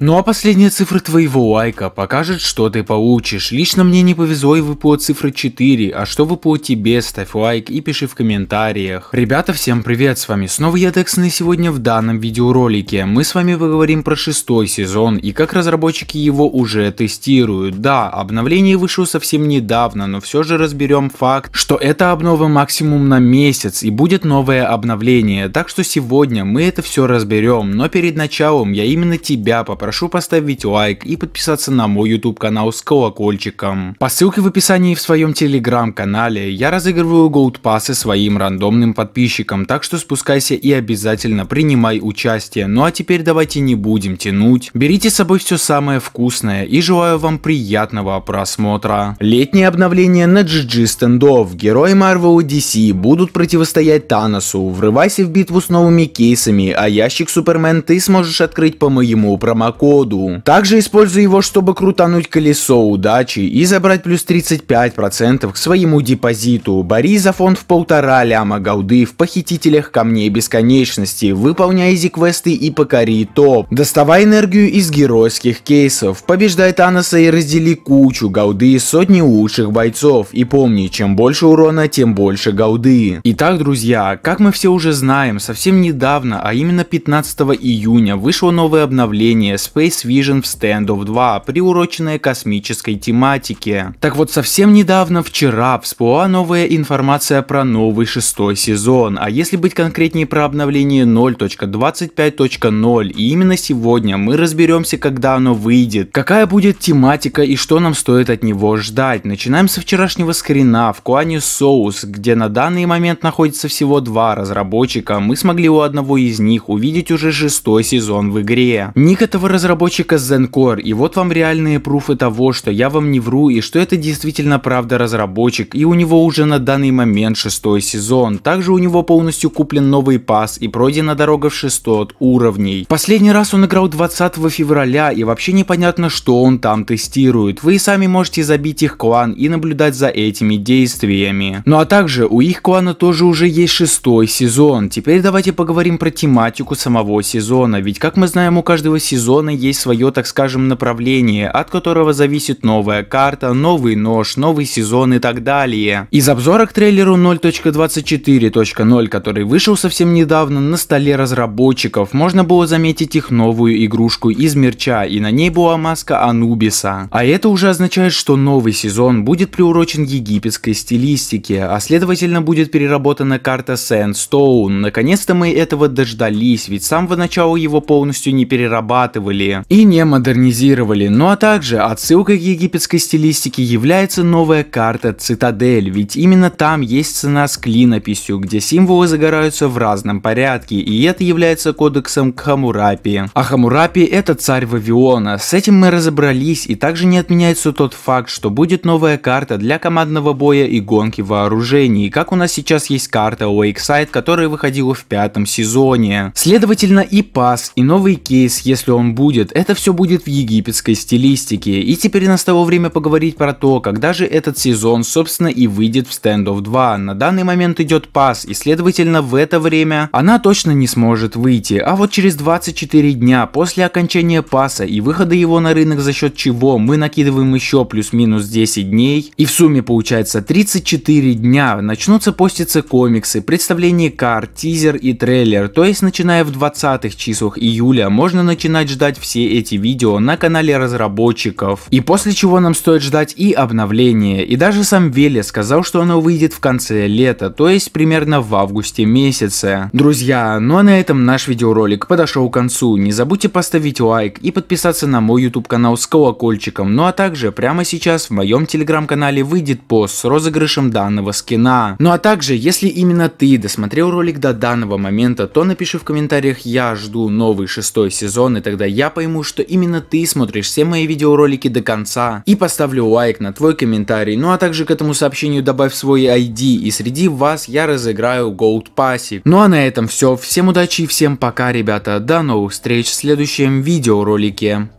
Ну а последние цифры твоего лайка покажет, что ты получишь. Лично мне не повезло и выпало цифры 4, а что выпало тебе, ставь лайк и пиши в комментариях. Ребята, всем привет, с вами снова я Дексен и сегодня в данном видеоролике мы с вами поговорим про шестой сезон и как разработчики его уже тестируют. Да, обновление вышло совсем недавно, но все же разберем факт, что это обнова максимум на месяц и будет новое обновление, так что сегодня мы это все разберем, но перед началом я именно тебя попрошу прошу поставить лайк и подписаться на мой YouTube канал с колокольчиком. По ссылке в описании в своем телеграм-канале я разыгрываю gold пассы своим рандомным подписчикам, так что спускайся и обязательно принимай участие. Ну а теперь давайте не будем тянуть, берите с собой все самое вкусное и желаю вам приятного просмотра. Летнее обновление на GG стендов. Герои Marvel DC будут противостоять Таносу. Врывайся в битву с новыми кейсами, а ящик Супермен ты сможешь открыть по моему промокоду коду. Также используй его, чтобы крутануть колесо удачи и забрать плюс 35% к своему депозиту. Бори за фонд в полтора ляма голды в похитителях камней бесконечности, выполняй изи-квесты и покори топ. Доставай энергию из геройских кейсов, побеждай Таноса и раздели кучу голды и сотни лучших бойцов. И помни, чем больше урона, тем больше голды. Итак, друзья, как мы все уже знаем, совсем недавно, а именно 15 июня вышло новое обновление Space Vision в Standoff 2, приуроченная космической тематике. Так вот, совсем недавно, вчера, всплыла новая информация про новый шестой сезон, а если быть конкретнее про обновление 0.25.0, и именно сегодня мы разберемся, когда оно выйдет, какая будет тематика и что нам стоит от него ждать. Начинаем со вчерашнего скрина в Куане Соус, где на данный момент находится всего два разработчика, мы смогли у одного из них увидеть уже шестой сезон в игре. Ник этого разработчика Zencore, и вот вам реальные пруфы того, что я вам не вру и что это действительно правда разработчик, и у него уже на данный момент шестой сезон. Также у него полностью куплен новый пас и пройдена дорога в 600 уровней. Последний раз он играл 20 февраля, и вообще непонятно, что он там тестирует. Вы и сами можете забить их клан и наблюдать за этими действиями. Ну а также у их клана тоже уже есть шестой сезон. Теперь давайте поговорим про тематику самого сезона, ведь как мы знаем у каждого сезона зоны есть свое, так скажем, направление, от которого зависит новая карта, новый нож, новый сезон и так далее. Из обзора к трейлеру 0.24.0, который вышел совсем недавно, на столе разработчиков можно было заметить их новую игрушку из мерча, и на ней была маска Анубиса. А это уже означает, что новый сезон будет приурочен египетской стилистике, а следовательно будет переработана карта Sandstone. Наконец-то мы этого дождались, ведь с самого начала его полностью не перерабатывали переделывали и не модернизировали. Ну а также отсылкой к египетской стилистике является новая карта «Цитадель», ведь именно там есть сцена с клинописью, где символы загораются в разном порядке, и это является кодексом Хамурапи. А Хамурапи это царь Вавилона, с этим мы разобрались, и также не отменяется тот факт, что будет новая карта для командного боя и гонки вооружений, как у нас сейчас есть карта Lakeside, которая выходила в пятом сезоне. Следовательно и пас, и новый кейс, если он будет будет, это все будет в египетской стилистике. И теперь настало время поговорить про то, когда же этот сезон собственно и выйдет в Standoff 2. На данный момент идет пас, и следовательно в это время она точно не сможет выйти. А вот через 24 дня после окончания паса и выхода его на рынок за счет чего мы накидываем еще плюс-минус 10 дней, и в сумме получается 34 дня, начнутся поститься комиксы, представление карт, тизер и трейлер, то есть начиная в 20-х числах июля можно начинать ждать искать все эти видео на канале разработчиков. И после чего нам стоит ждать и обновления. И даже сам Вели сказал, что оно выйдет в конце лета, то есть примерно в августе месяце. Друзья, ну а на этом наш видеоролик подошел к концу. Не забудьте поставить лайк и подписаться на мой YouTube канал с колокольчиком. Ну а также прямо сейчас в моем телеграм-канале выйдет пост с розыгрышем данного скина. Ну а также, если именно ты досмотрел ролик до данного момента, то напиши в комментариях «Я жду новый шестой сезон» и тогда я пойму, что именно ты смотришь все мои видеоролики до конца и поставлю лайк на твой комментарий, ну а также к этому сообщению добавь свой ID и среди вас я разыграю Gold Passive. Ну а на этом все, всем удачи и всем пока ребята, до новых встреч в следующем видеоролике.